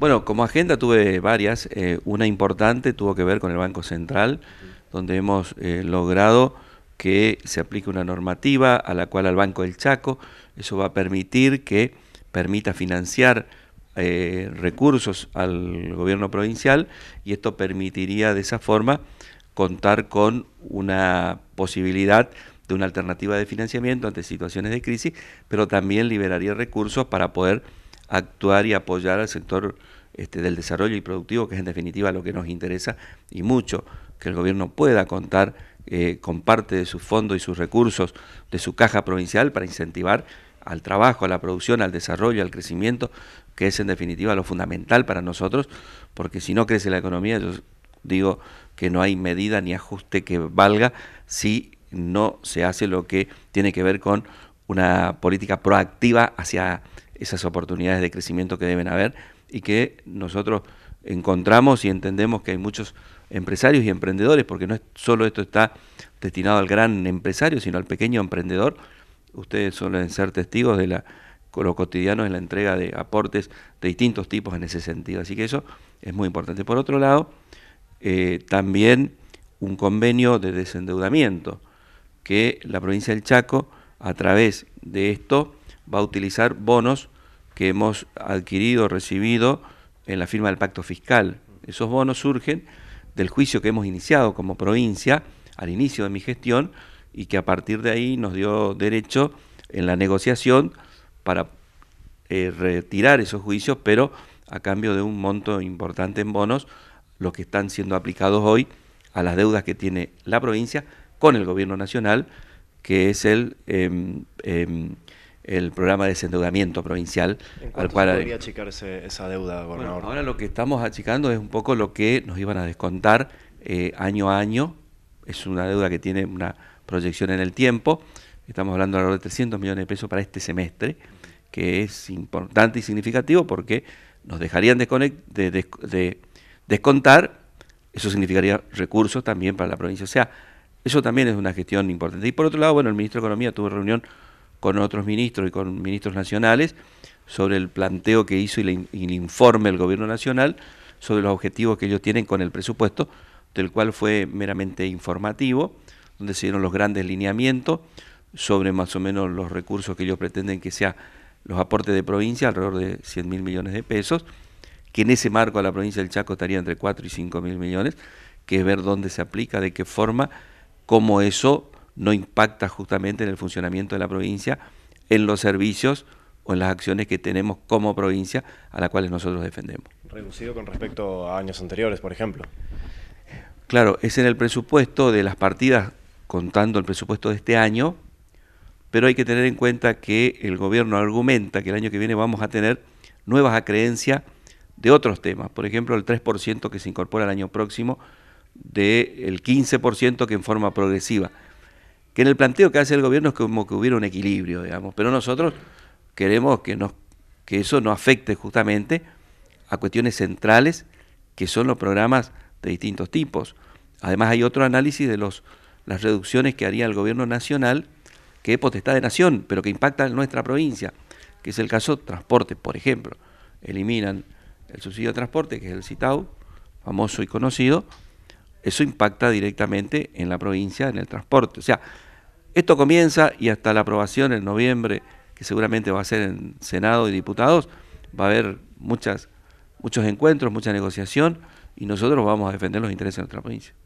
Bueno, como agenda tuve varias. Eh, una importante tuvo que ver con el Banco Central, donde hemos eh, logrado que se aplique una normativa a la cual al Banco del Chaco, eso va a permitir que permita financiar eh, recursos al gobierno provincial y esto permitiría de esa forma contar con una posibilidad de una alternativa de financiamiento ante situaciones de crisis, pero también liberaría recursos para poder actuar y apoyar al sector este, del desarrollo y productivo, que es en definitiva lo que nos interesa y mucho, que el gobierno pueda contar eh, con parte de sus fondos y sus recursos de su caja provincial para incentivar al trabajo, a la producción, al desarrollo, al crecimiento, que es en definitiva lo fundamental para nosotros, porque si no crece la economía, yo digo que no hay medida ni ajuste que valga si no se hace lo que tiene que ver con una política proactiva hacia esas oportunidades de crecimiento que deben haber y que nosotros encontramos y entendemos que hay muchos empresarios y emprendedores, porque no es solo esto está destinado al gran empresario, sino al pequeño emprendedor. Ustedes suelen ser testigos de lo cotidiano en la entrega de aportes de distintos tipos en ese sentido. Así que eso es muy importante. Por otro lado, eh, también un convenio de desendeudamiento que la provincia del Chaco, a través de esto, va a utilizar bonos que hemos adquirido, recibido en la firma del pacto fiscal. Esos bonos surgen del juicio que hemos iniciado como provincia al inicio de mi gestión y que a partir de ahí nos dio derecho en la negociación para eh, retirar esos juicios, pero a cambio de un monto importante en bonos, los que están siendo aplicados hoy a las deudas que tiene la provincia con el gobierno nacional, que es el em, em, el programa de desendeudamiento provincial. al cual achicarse esa deuda, gobernador? ahora lo que estamos achicando es un poco lo que nos iban a descontar eh, año a año. Es una deuda que tiene una proyección en el tiempo. Estamos hablando alrededor de 300 millones de pesos para este semestre, que es importante y significativo porque nos dejarían descontar. Eso significaría recursos también para la provincia. O sea, eso también es una gestión importante. Y por otro lado, bueno, el ministro de Economía tuvo reunión con otros ministros y con ministros nacionales sobre el planteo que hizo y, el informe del gobierno nacional sobre los objetivos que ellos tienen con el presupuesto, del cual fue meramente informativo, donde se dieron los grandes lineamientos sobre más o menos los recursos que ellos pretenden que sean los aportes de provincia, alrededor de 100 mil millones de pesos, que en ese marco a la provincia del Chaco estaría entre 4 y 5 mil millones, que es ver dónde se aplica, de qué forma, cómo eso no impacta justamente en el funcionamiento de la provincia, en los servicios o en las acciones que tenemos como provincia a las cuales nosotros defendemos. Reducido con respecto a años anteriores, por ejemplo. Claro, es en el presupuesto de las partidas, contando el presupuesto de este año, pero hay que tener en cuenta que el gobierno argumenta que el año que viene vamos a tener nuevas acreencias de otros temas, por ejemplo, el 3% que se incorpora el año próximo del 15% que en forma progresiva que en el planteo que hace el gobierno es como que hubiera un equilibrio, digamos, pero nosotros queremos que, eso no afecte justamente a cuestiones centrales que son los programas de distintos tipos. Además hay otro análisis de los, las reducciones que haría el gobierno nacional, que es potestad de nación, pero que impacta en nuestra provincia, que es el caso transporte, por ejemplo. Eliminan el subsidio de transporte, que es el CITAU, famoso y conocido, eso impacta directamente en la provincia, en el transporte. O sea, esto comienza y hasta la aprobación en noviembre, que seguramente va a ser en Senado y diputados, va a haber muchas, muchos encuentros, mucha negociación y nosotros vamos a defender los intereses de nuestra provincia.